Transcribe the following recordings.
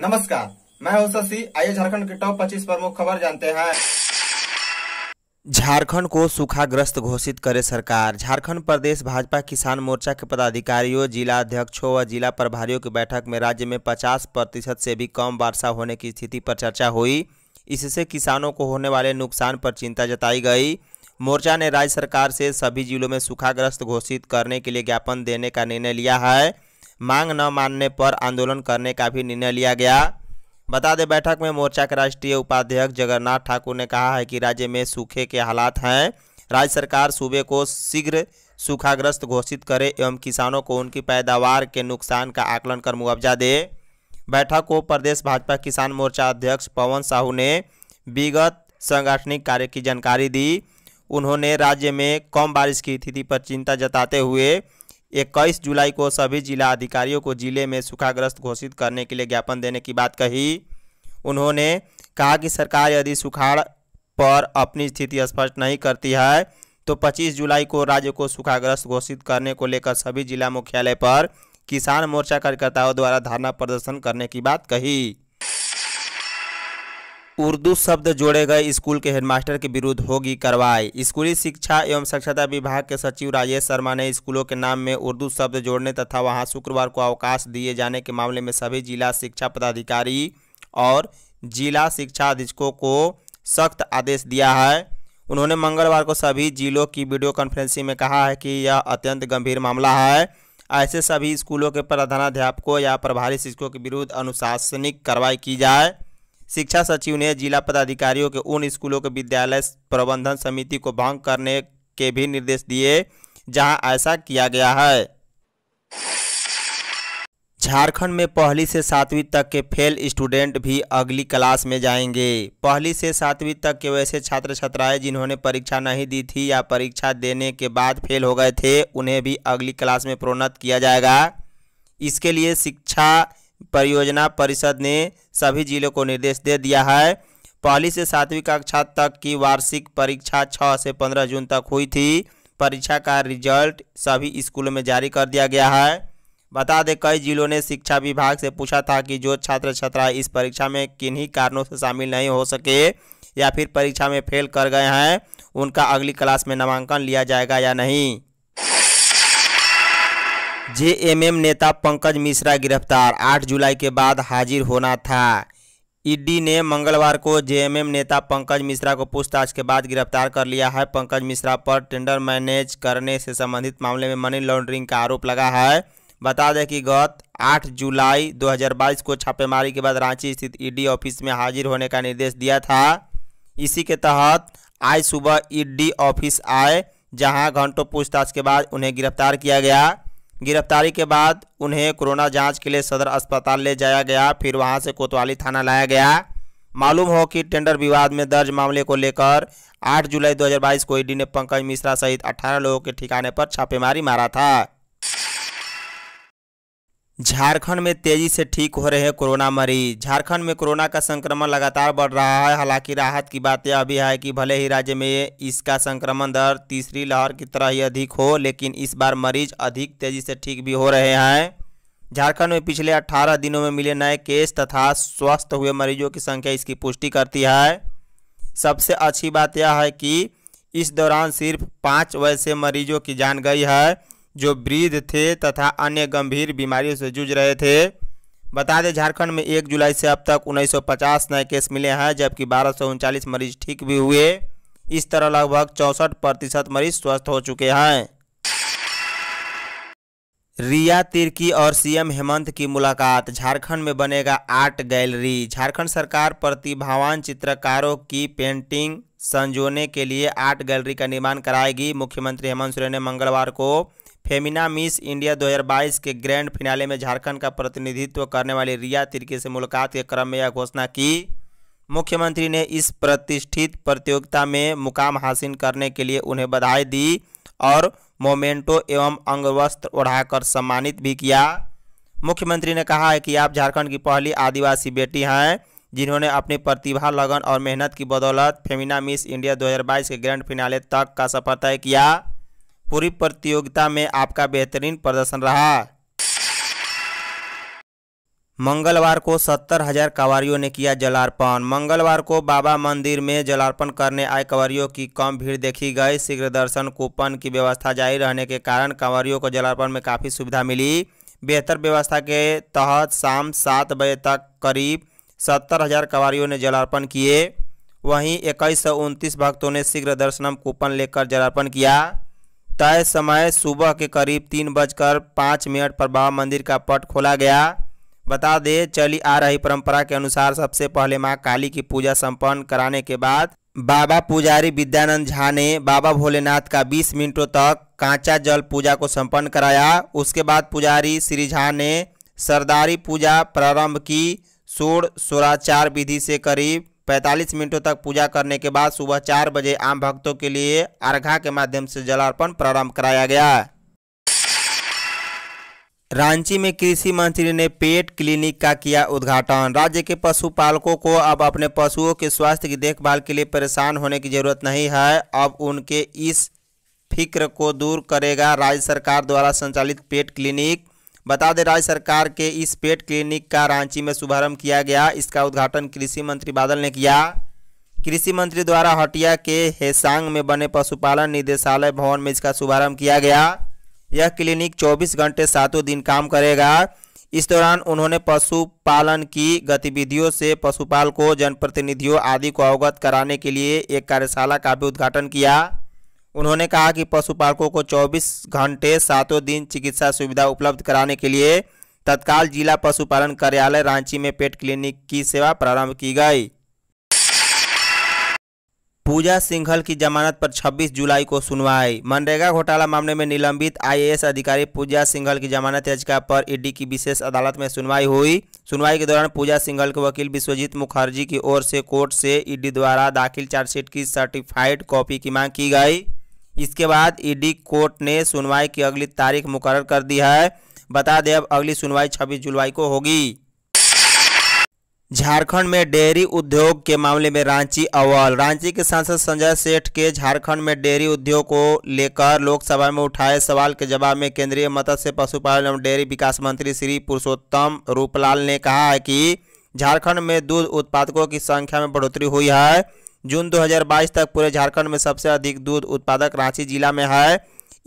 नमस्कार मैं हूं शशि आइए झारखंड के टॉप 25 प्रमुख खबर जानते हैं झारखंड को सूखाग्रस्त घोषित करे सरकार झारखंड प्रदेश भाजपा किसान मोर्चा के पदाधिकारियों जिला अध्यक्षों व जिला प्रभारियों की बैठक में राज्य में 50 प्रतिशत से भी कम वर्षा होने की स्थिति पर चर्चा हुई इससे किसानों को होने वाले नुकसान पर चिंता जताई गई मोर्चा ने राज्य सरकार से सभी जिलों में सूखाग्रस्त घोषित करने के लिए ज्ञापन देने का निर्णय लिया है मांग न मानने पर आंदोलन करने का भी निर्णय लिया गया बता दें बैठक में मोर्चा के राष्ट्रीय उपाध्यक्ष जगन्नाथ ठाकुर ने कहा है कि राज्य में सूखे के हालात हैं राज्य सरकार सूबे को शीघ्र सूखाग्रस्त घोषित करे एवं किसानों को उनकी पैदावार के नुकसान का आकलन कर मुआवजा दे बैठक को प्रदेश भाजपा किसान मोर्चा अध्यक्ष पवन साहू ने विगत सांगठनिक कार्य की जानकारी दी उन्होंने राज्य में कम बारिश की स्थिति पर चिंता जताते हुए इक्कीस जुलाई को सभी जिला अधिकारियों को जिले में सूखाग्रस्त घोषित करने के लिए ज्ञापन देने की बात कही उन्होंने कहा कि सरकार यदि सुखाड़ पर अपनी स्थिति स्पष्ट नहीं करती है तो 25 जुलाई को राज्य को सूखाग्रस्त घोषित करने को लेकर सभी जिला मुख्यालय पर किसान मोर्चा कार्यकर्ताओं द्वारा धरना प्रदर्शन करने की बात कही उर्दू शब्द जोड़े गए स्कूल के हेडमास्टर के विरुद्ध होगी कार्रवाई स्कूली शिक्षा एवं साक्षरता विभाग के सचिव राजेश शर्मा ने स्कूलों के नाम में उर्दू शब्द जोड़ने तथा वहां शुक्रवार को अवकाश दिए जाने के मामले में सभी जिला शिक्षा पदाधिकारी और जिला शिक्षा अधीक्षकों को सख्त आदेश दिया है उन्होंने मंगलवार को सभी जिलों की वीडियो कॉन्फ्रेंसिंग में कहा है कि यह अत्यंत गंभीर मामला है ऐसे सभी स्कूलों के प्रधानाध्यापकों या प्रभारी शिक्षकों के विरुद्ध अनुशासनिक कार्रवाई की जाए शिक्षा सचिव ने जिला पदाधिकारियों के उन स्कूलों के विद्यालय प्रबंधन समिति को भंग करने के भी निर्देश दिए जहां ऐसा किया गया है झारखंड में पहली से सातवीं तक के फेल स्टूडेंट भी अगली क्लास में जाएंगे पहली से सातवीं तक के वैसे छात्र छात्राएं जिन्होंने परीक्षा नहीं दी थी या परीक्षा देने के बाद फेल हो गए थे उन्हें भी अगली क्लास में प्रोन्नत किया जाएगा इसके लिए शिक्षा परियोजना परिषद ने सभी जिलों को निर्देश दे दिया है पहली से सातवीं कक्षा तक की वार्षिक परीक्षा छः से पंद्रह जून तक हुई थी परीक्षा का रिजल्ट सभी स्कूलों में जारी कर दिया गया है बता दें कई जिलों ने शिक्षा विभाग से पूछा था कि जो छात्र छात्रा इस परीक्षा में किन्हीं कारणों से शामिल नहीं हो सके या फिर परीक्षा में फेल कर गए हैं उनका अगली क्लास में नामांकन लिया जाएगा या नहीं जेएमएम नेता पंकज मिश्रा गिरफ्तार 8 जुलाई के बाद हाजिर होना था ईडी ने मंगलवार को जेएमएम नेता पंकज मिश्रा को पूछताछ के बाद गिरफ्तार कर लिया है पंकज मिश्रा पर टेंडर मैनेज करने से संबंधित मामले में मनी लॉन्ड्रिंग का आरोप लगा है बता दें कि गत 8 जुलाई 2022 को छापेमारी के बाद रांची स्थित ईडी ऑफिस में हाजिर होने का निर्देश दिया था इसी के तहत आज सुबह ईडी ऑफिस आए जहां घंटों पूछताछ के बाद उन्हें गिरफ्तार किया गया गिरफ्तारी के बाद उन्हें कोरोना जांच के लिए सदर अस्पताल ले जाया गया फिर वहां से कोतवाली थाना लाया गया मालूम हो कि टेंडर विवाद में दर्ज मामले को लेकर 8 जुलाई 2022 को ईडी e ने पंकज मिश्रा सहित 18 लोगों के ठिकाने पर छापेमारी मारा था झारखंड में तेजी से ठीक हो रहे हैं कोरोना मरीज झारखंड में कोरोना का संक्रमण लगातार बढ़ रहा है हालांकि राहत की बात यह अभी है कि भले ही राज्य में इसका संक्रमण दर तीसरी लहर की तरह ही अधिक हो लेकिन इस बार मरीज अधिक तेजी से ठीक भी हो रहे हैं झारखंड में पिछले 18 दिनों में मिले नए केस तथा स्वस्थ हुए मरीजों की संख्या इसकी पुष्टि करती है सबसे अच्छी बात यह है कि इस दौरान सिर्फ पाँच वैसे मरीजों की जान गई है जो वृद्ध थे तथा अन्य गंभीर बीमारियों से जूझ रहे थे बता दें झारखंड में एक जुलाई से अब तक 1950 नए केस मिले हैं जबकि बारह मरीज ठीक भी हुए इस तरह लगभग चौंसठ प्रतिशत मरीज स्वस्थ हो चुके हैं रिया तिर्की और सीएम हेमंत की मुलाकात झारखंड में बनेगा आर्ट गैलरी झारखंड सरकार प्रतिभावान चित्रकारों की पेंटिंग संजोने के लिए आर्ट गैलरी का निर्माण कराएगी मुख्यमंत्री हेमंत सोरेन ने मंगलवार को फेमिना मिस इंडिया 2022 के ग्रैंड फिनाले में झारखंड का प्रतिनिधित्व करने वाली रिया तिर्की से मुलाकात के क्रम में यह घोषणा की मुख्यमंत्री ने इस प्रतिष्ठित प्रतियोगिता में मुकाम हासिल करने के लिए उन्हें बधाई दी और मोमेंटो एवं अंगवस्त्र ओढ़ाकर सम्मानित भी किया मुख्यमंत्री ने कहा है कि आप झारखंड की पहली आदिवासी बेटी हैं जिन्होंने अपनी प्रतिभा लगन और मेहनत की बदौलत फेमिना मिस इंडिया 2022 के ग्रैंड फिनाले तक का सफर तय किया पूरी प्रतियोगिता में आपका बेहतरीन प्रदर्शन रहा मंगलवार को सत्तर हजार कांवरियों ने किया जलार्पण मंगलवार को बाबा मंदिर में जलार्पण करने आए कंवरियों की कम भीड़ देखी गई शीघ्र दर्शन कूपन की व्यवस्था जारी रहने के कारण कंवरियों को जलार्पण में काफ़ी सुविधा मिली बेहतर व्यवस्था के तहत शाम सात बजे तक करीब सत्तर हजार कांवरियों ने जलार्पण किए वहीं इक्कीस सौ उनतीस भक्तों ने शीघ्र दर्शनम कूपन लेकर जलार्पण किया तय समय सुबह के करीब तीन बजकर पाँच मिनट पर बाबा मंदिर का पट खोला गया बता दें चली आ रही परंपरा के अनुसार सबसे पहले माँ काली की पूजा संपन्न कराने के बाद बाबा पुजारी विद्यानंद झा ने बाबा भोलेनाथ का 20 मिनटों तक कांचा जल पूजा को संपन्न कराया उसके बाद पुजारी श्री झा ने सरदारी पूजा प्रारंभ की सोड़ सोराचार विधि से करीब 45 मिनटों तक पूजा करने के बाद सुबह चार बजे आम भक्तों के लिए अर्घा के माध्यम से जलार्पण प्रारंभ कराया गया रांची में कृषि मंत्री ने पेट क्लिनिक का किया उद्घाटन राज्य के पशुपालकों को अब अपने पशुओं के स्वास्थ्य की देखभाल के लिए परेशान होने की जरूरत नहीं है अब उनके इस फिक्र को दूर करेगा राज्य सरकार द्वारा संचालित पेट क्लिनिक बता दें राज्य सरकार के इस पेट क्लिनिक का रांची में शुभारंभ किया गया इसका उद्घाटन कृषि मंत्री बादल ने किया कृषि मंत्री द्वारा हटिया के हेसांग में बने पशुपालन निदेशालय भवन में इसका शुभारंभ किया गया यह क्लिनिक 24 घंटे सातों दिन काम करेगा इस दौरान उन्होंने पशुपालन की गतिविधियों से पशुपालकों जनप्रतिनिधियों आदि को अवगत कराने के लिए एक कार्यशाला का भी उद्घाटन किया उन्होंने कहा कि पशुपालकों को 24 घंटे सातों दिन चिकित्सा सुविधा उपलब्ध कराने के लिए तत्काल जिला पशुपालन कार्यालय रांची में पेट क्लिनिक की सेवा प्रारंभ की गई पूजा सिंघल की जमानत पर 26 जुलाई को सुनवाई मनरेगा घोटाला मामले में निलंबित आईएएस अधिकारी पूजा सिंघल की जमानत याचिका पर ईडी की विशेष अदालत में सुनवाई हुई सुनवाई के दौरान पूजा सिंघल के वकील विश्वजीत मुखर्जी की ओर से कोर्ट से ईडी द्वारा दाखिल चार्जशीट की सर्टिफाइड कॉपी की मांग की गई इसके बाद ईडी e कोर्ट ने सुनवाई की अगली तारीख मुकर कर दी है बता दें अब अगली सुनवाई छब्बीस जुलाई को होगी झारखंड में डेयरी उद्योग के मामले में रांची अव्वल रांची के सांसद संजय सेठ के झारखंड में डेयरी उद्योग को लेकर लोकसभा में उठाए सवाल के जवाब में केंद्रीय मत्स्य पशुपालन एवं डेयरी विकास मंत्री श्री पुरुषोत्तम रूपलाल ने कहा है कि झारखंड में दूध उत्पादकों की संख्या में बढ़ोतरी हुई है जून 2022 तक पूरे झारखंड में सबसे अधिक दूध उत्पादक रांची जिला में है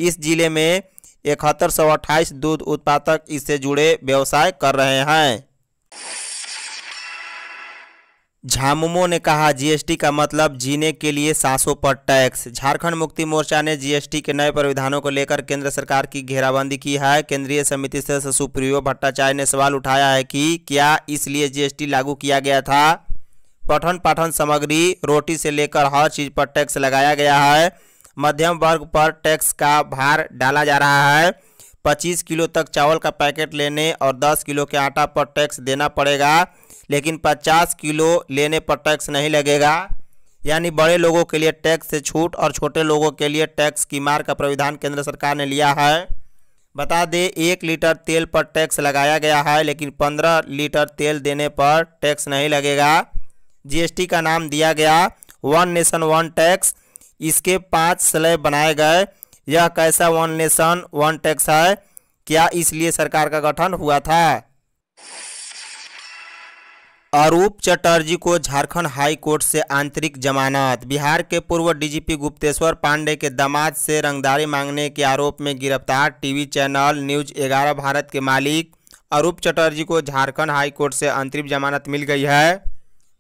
इस जिले में इकहत्तर सौ अट्ठाईस दूध उत्पादक इससे जुड़े व्यवसाय कर रहे हैं झामुमो ने कहा जीएसटी का मतलब जीने के लिए सांसों पर टैक्स झारखंड मुक्ति मोर्चा ने जीएसटी के नए प्राविधानों को लेकर केंद्र सरकार की घेराबंदी की है केंद्रीय समिति सदस्य सुप्रियो भट्टाचार्य ने सवाल उठाया है कि क्या इसलिए जीएसटी लागू किया गया था पठन पाठन सामग्री रोटी से लेकर हर चीज़ पर टैक्स लगाया गया है मध्यम वर्ग पर टैक्स का भार डाला जा रहा है पच्चीस किलो तक चावल का पैकेट लेने और दस किलो के आटा पर टैक्स देना पड़ेगा लेकिन पचास किलो लेने पर टैक्स नहीं लगेगा यानी बड़े लोगों के लिए टैक्स से छूट और छोटे लोगों के लिए टैक्स की मार का प्राविधान केंद्र सरकार ने लिया है बता दें एक लीटर तेल पर टैक्स लगाया गया है लेकिन पंद्रह लीटर तेल देने पर टैक्स नहीं लगेगा जीएसटी का नाम दिया गया वन नेशन वन टैक्स इसके पांच स्लैब बनाए गए यह कैसा वन नेशन वन टैक्स है क्या इसलिए सरकार का गठन हुआ था अरूप चटर्जी को झारखंड हाई कोर्ट से आंतरिक जमानत बिहार के पूर्व डीजीपी गुप्तेश्वर पांडे के दामाद से रंगदारी मांगने के आरोप में गिरफ्तार टीवी चैनल न्यूज 11 भारत के मालिक अरूप चटर्जी को झारखंड हाई कोर्ट से अंतरिम जमानत मिल गई है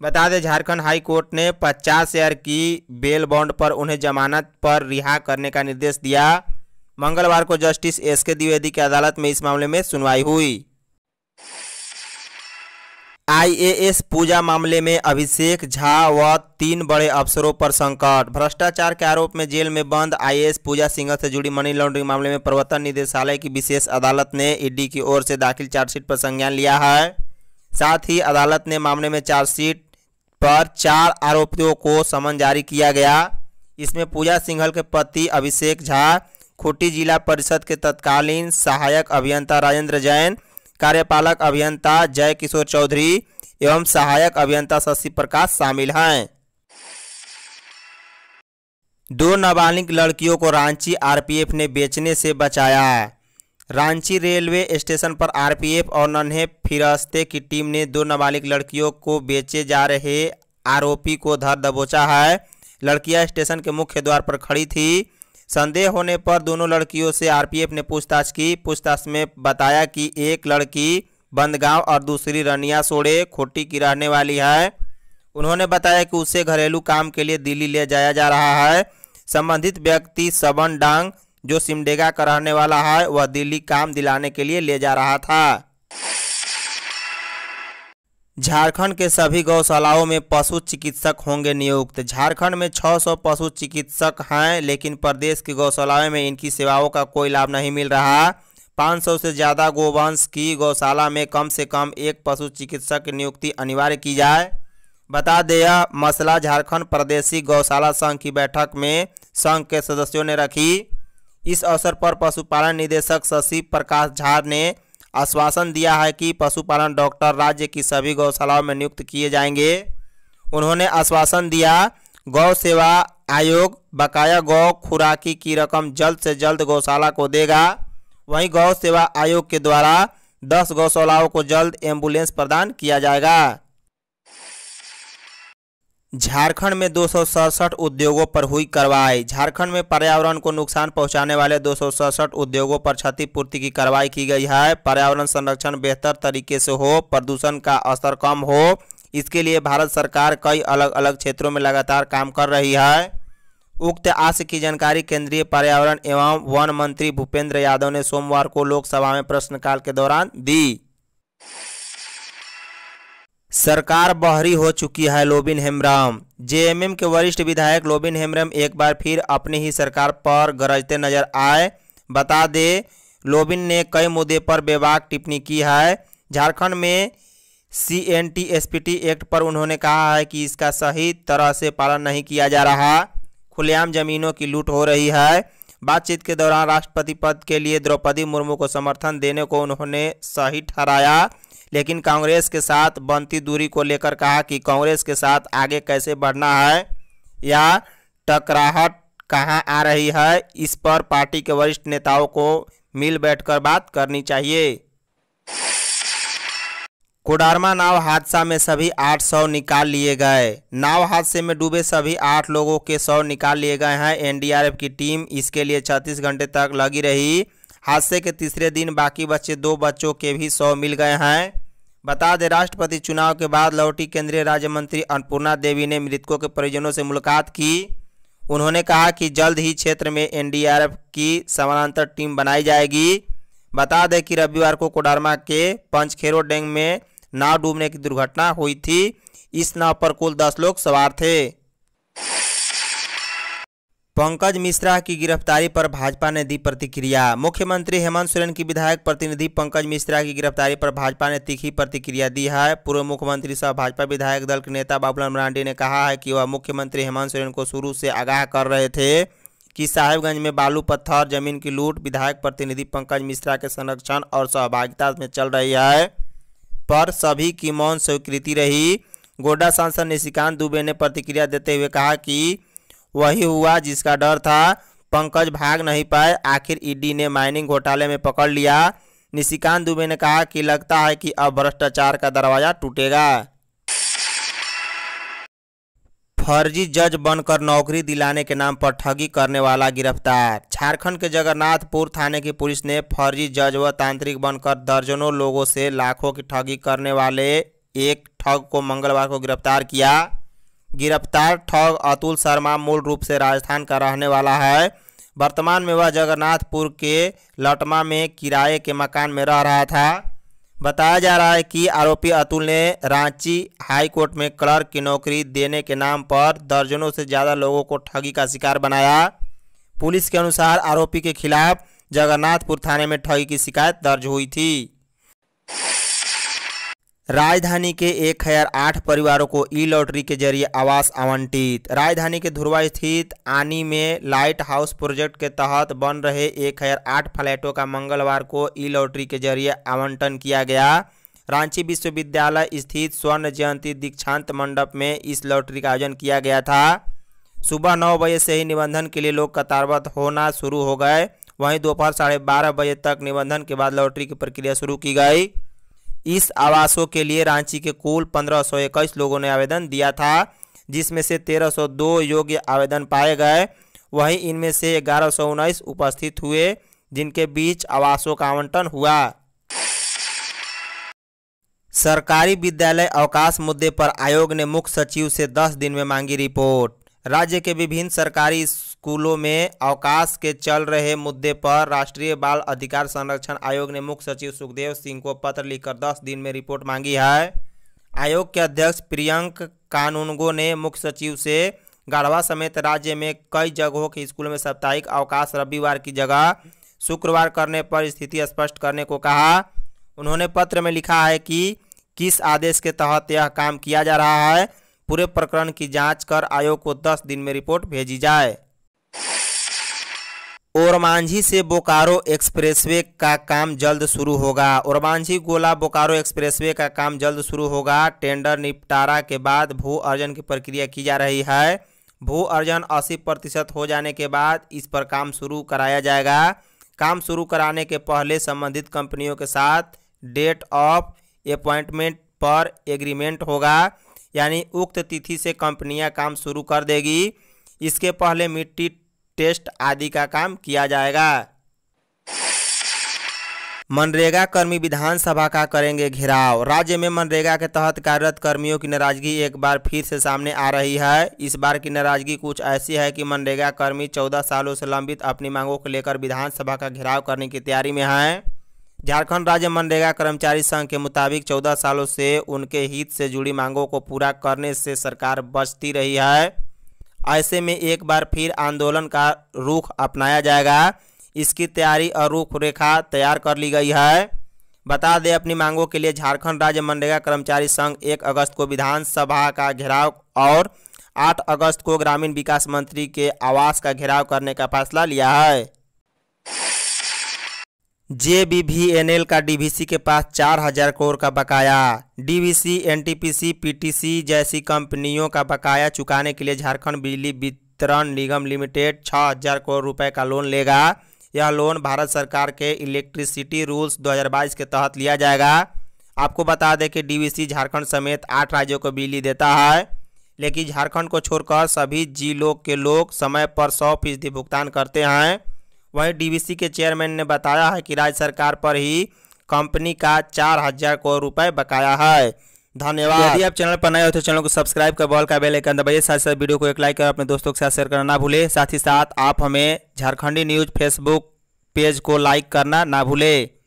बता दें झारखंड हाई कोर्ट ने 50 शेयर की बेल बॉन्ड पर उन्हें जमानत पर रिहा करने का निर्देश दिया मंगलवार को जस्टिस एस के द्विवेदी की अदालत में इस मामले में सुनवाई हुई आईएएस पूजा मामले में अभिषेक झा व तीन बड़े अफसरों पर संकट भ्रष्टाचार के आरोप में जेल में बंद आईएएस पूजा सिंह से जुड़ी मनी लॉन्ड्रिंग मामले में प्रवर्तन निदेशालय की विशेष अदालत ने ईडी की ओर से दाखिल चार्जशीट पर संज्ञान लिया है साथ ही अदालत ने मामले में चार्जशीट पर चार आरोपियों को समन जारी किया गया इसमें पूजा सिंघल के पति अभिषेक झा खूंटी जिला परिषद के तत्कालीन सहायक अभियंता राजेंद्र जैन कार्यपालक अभियंता जय किशोर चौधरी एवं सहायक अभियंता शशि प्रकाश शामिल हैं दो नाबालिग लड़कियों को रांची आरपीएफ ने बेचने से बचाया रांची रेलवे स्टेशन पर आरपीएफ और नन्हे फिरस्ते की टीम ने दो नाबालिग लड़कियों को बेचे जा रहे आरोपी को धर दबोचा है लड़कियां स्टेशन के मुख्य द्वार पर खड़ी थी संदेह होने पर दोनों लड़कियों से आरपीएफ ने पूछताछ की पूछताछ में बताया कि एक लड़की बंदगांव और दूसरी रनिया सोड़े खोटी की रहने वाली है उन्होंने बताया कि उसे घरेलू काम के लिए दिल्ली ले जाया जा रहा है संबंधित व्यक्ति सबन डांग जो सिमडेगा का रहने वाला है वह दिल्ली काम दिलाने के लिए ले जा रहा था झारखंड के सभी गौशालाओं में पशु चिकित्सक होंगे नियुक्त झारखंड में 600 पशु चिकित्सक हैं लेकिन प्रदेश की गौशालाओं में इनकी सेवाओं का कोई लाभ नहीं मिल रहा 500 से ज़्यादा गोवंश की गौशाला में कम से कम एक पशु चिकित्सक की नियुक्ति अनिवार्य की जाए बता दें यह मसला झारखंड प्रदेशी गौशाला संघ की बैठक में संघ के सदस्यों ने रखी इस अवसर पर पशुपालन निदेशक शशि प्रकाश झा ने आश्वासन दिया है कि पशुपालन डॉक्टर राज्य की सभी गौशालाओं में नियुक्त किए जाएंगे उन्होंने आश्वासन दिया गौ सेवा आयोग बकाया गौ खुराकी की रकम जल्द से जल्द गौशाला को देगा वहीं गौ सेवा आयोग के द्वारा दस गौशालाओं को जल्द एम्बुलेंस प्रदान किया जाएगा झारखंड में दो उद्योगों पर हुई कार्रवाई झारखंड में पर्यावरण को नुकसान पहुंचाने वाले दो उद्योगों पर क्षतिपूर्ति की कार्रवाई की गई है पर्यावरण संरक्षण बेहतर तरीके से हो प्रदूषण का असर कम हो इसके लिए भारत सरकार कई अलग अलग क्षेत्रों में लगातार काम कर रही है उक्त आश की जानकारी केंद्रीय पर्यावरण एवं वन मंत्री भूपेंद्र यादव ने सोमवार को लोकसभा में प्रश्नकाल के दौरान दी सरकार बहरी हो चुकी है लोबिन हेम्ब्रम जेएमएम के वरिष्ठ विधायक लोबिन हेम्ब्रम एक बार फिर अपनी ही सरकार पर गरजते नजर आए बता दे लोबिन ने कई मुद्दे पर बेबाक टिप्पणी की है झारखंड में C N T S P T act पर उन्होंने कहा है कि इसका सही तरह से पालन नहीं किया जा रहा खुलेआम जमीनों की लूट हो रही है बातचीत के दौरान राष्ट्रपति पद के लिए द्रौपदी मुर्मू को समर्थन देने को उन्होंने सही ठहराया लेकिन कांग्रेस के साथ बनती दूरी को लेकर कहा कि कांग्रेस के साथ आगे कैसे बढ़ना है या टकराहट कहाँ आ रही है इस पर पार्टी के वरिष्ठ नेताओं को मिल बैठकर बात करनी चाहिए कोडारमा नाव हादसा में सभी आठ शव निकाल लिए गए नाव हादसे में डूबे सभी आठ लोगों के शव निकाल लिए गए हैं एनडीआरएफ की टीम इसके लिए छत्तीस घंटे तक लगी रही हादसे के तीसरे दिन बाकी बच्चे दो बच्चों के भी शव मिल गए हैं बता दें राष्ट्रपति चुनाव के बाद लौटी केंद्रीय राज्य मंत्री अन्नपूर्णा देवी ने मृतकों के परिजनों से मुलाकात की उन्होंने कहा कि जल्द ही क्षेत्र में एनडीआरएफ की समानांतर टीम बनाई जाएगी बता दें कि रविवार को कोडारमा के पंचखेरो डैंग में नाव डूबने की दुर्घटना हुई थी इस नाव पर कुल दस लोग सवार थे पंकज मिश्रा की गिरफ्तारी पर भाजपा ने दी प्रतिक्रिया मुख्यमंत्री हेमंत सोरेन की विधायक प्रतिनिधि पंकज मिश्रा की गिरफ्तारी पर भाजपा ने तीखी प्रतिक्रिया दी है पूर्व मुख्यमंत्री सह भाजपा विधायक दल के नेता बाबूलाल मरांडी ने कहा है कि वह मुख्यमंत्री हेमंत सोरेन को शुरू से आगाह कर रहे थे कि साहेबगंज में बालू पत्थर जमीन की लूट विधायक प्रतिनिधि पंकज मिश्रा के संरक्षण और सहभागिता में चल रही है पर सभी की मौन स्वीकृति रही गोड्डा सांसद निशिकांत दुबे ने प्रतिक्रिया देते हुए कहा कि वही हुआ जिसका डर था पंकज भाग नहीं पाए आखिर ईडी ने माइनिंग घोटाले में पकड़ लिया निशिकांत दुबे ने कहा कि लगता है कि अब भ्रष्टाचार का दरवाज़ा टूटेगा फर्जी जज बनकर नौकरी दिलाने के नाम पर ठगी करने वाला गिरफ्तार झारखंड के जगन्नाथपुर थाने की पुलिस ने फर्जी जज व तांत्रिक बनकर दर्जनों लोगों से लाखों की ठगी करने वाले एक ठग को मंगलवार को गिरफ्तार किया गिरफ्तार ठग अतुल शर्मा मूल रूप से राजस्थान का रहने वाला है वर्तमान में वह जगन्नाथपुर के लटमा में किराए के मकान में रह रहा था बताया जा रहा है कि आरोपी अतुल ने रांची हाई कोर्ट में क्लर्क की नौकरी देने के नाम पर दर्जनों से ज़्यादा लोगों को ठगी का शिकार बनाया पुलिस के अनुसार आरोपी के खिलाफ जगन्नाथपुर थाने में ठगी की शिकायत दर्ज हुई थी राजधानी के एक हजार आठ परिवारों को ई लॉटरी के जरिए आवास आवंटित राजधानी के धुरवा स्थित आनी में लाइट हाउस प्रोजेक्ट के तहत बन रहे एक हजार आठ फ्लैटों का मंगलवार को ई लॉटरी के जरिए आवंटन किया गया रांची विश्वविद्यालय स्थित स्वर्ण जयंती दीक्षांत मंडप में इस लॉटरी का आयोजन किया गया था सुबह नौ बजे से ही निबंधन के लिए लोग कतारबद्ध होना शुरू हो गए वहीं दोपहर साढ़े बारह बजे तक निबंधन के बाद लॉटरी की प्रक्रिया शुरू की गई इस आवासों के लिए रांची के कुल पंद्रह लोगों ने आवेदन दिया था जिसमें से 1302 योग्य आवेदन पाए गए वहीं इनमें से ग्यारह उपस्थित हुए जिनके बीच आवासों का आवंटन हुआ सरकारी विद्यालय अवकाश मुद्दे पर आयोग ने मुख्य सचिव से 10 दिन में मांगी रिपोर्ट राज्य के विभिन्न सरकारी स्कूलों में अवकाश के चल रहे मुद्दे पर राष्ट्रीय बाल अधिकार संरक्षण आयोग ने मुख्य सचिव सुखदेव सिंह को पत्र लिखकर 10 दिन में रिपोर्ट मांगी है आयोग के अध्यक्ष प्रियंक कानूनगो ने मुख्य सचिव से गढ़वा समेत राज्य में कई जगहों के स्कूलों में साप्ताहिक अवकाश रविवार की जगह शुक्रवार करने पर स्थिति स्पष्ट करने को कहा उन्होंने पत्र में लिखा है कि किस आदेश के तहत यह काम किया जा रहा है पूरे प्रकरण की जांच कर आयोग को 10 दिन में रिपोर्ट भेजी जाए ओरमांझी से बोकारो एक्सप्रेसवे का काम जल्द शुरू होगा ओरमांझी गोला बोकारो एक्सप्रेसवे का काम जल्द शुरू होगा टेंडर निपटारा के बाद भू अर्जन की प्रक्रिया की जा रही है भू अर्जन अस्सी प्रतिशत हो जाने के बाद इस पर काम शुरू कराया जाएगा काम शुरू कराने के पहले संबंधित कंपनियों के साथ डेट ऑफ अपॉइंटमेंट पर एग्रीमेंट होगा यानी उक्त तिथि से कंपनियाँ काम शुरू कर देगी इसके पहले मिट्टी टेस्ट आदि का काम किया जाएगा मनरेगा कर्मी विधानसभा का करेंगे घेराव राज्य में मनरेगा के तहत कार्यरत कर्मियों की नाराजगी एक बार फिर से सामने आ रही है इस बार की नाराजगी कुछ ऐसी है कि मनरेगा कर्मी चौदह सालों से लंबित अपनी मांगों को लेकर विधानसभा का घेराव करने की तैयारी में हैं झारखंड राज्य मनरेगा कर्मचारी संघ के मुताबिक चौदह सालों से उनके हित से जुड़ी मांगों को पूरा करने से सरकार बचती रही है ऐसे में एक बार फिर आंदोलन का रुख अपनाया जाएगा इसकी तैयारी और रूपरेखा तैयार कर ली गई है बता दें अपनी मांगों के लिए झारखंड राज्य मनरेगा कर्मचारी संघ एक अगस्त को विधानसभा का घेराव और आठ अगस्त को ग्रामीण विकास मंत्री के आवास का घेराव करने का फैसला लिया है जे का डीवीसी के पास चार हजार करोड़ का बकाया डीवीसी एनटीपीसी पीटीसी जैसी कंपनियों का बकाया चुकाने के लिए झारखंड बिजली वितरण निगम लिमिटेड छः हजार करोड़ रुपए का लोन लेगा यह लोन भारत सरकार के इलेक्ट्रिसिटी रूल्स 2022 के तहत लिया जाएगा आपको बता दें कि डीवीसी झारखंड समेत आठ राज्यों को बिजली देता है लेकिन झारखंड को छोड़कर सभी जिलों के लोग समय पर सौ फीसदी भुगतान करते हैं वहीं डीवीसी के चेयरमैन ने बताया है कि राज्य सरकार पर ही कंपनी का चार हजार करोड़ रुपए बकाया है धन्यवाद यदि आप चैनल पर नए हो तो चैनल को सब्सक्राइब कर बॉल का बेल आइकन दबाइए साथ साथ वीडियो को एक लाइक कर अपने दोस्तों के साथ शेयर करना ना भूले साथ ही साथ आप हमें झारखंडी न्यूज फेसबुक पेज को लाइक करना ना भूले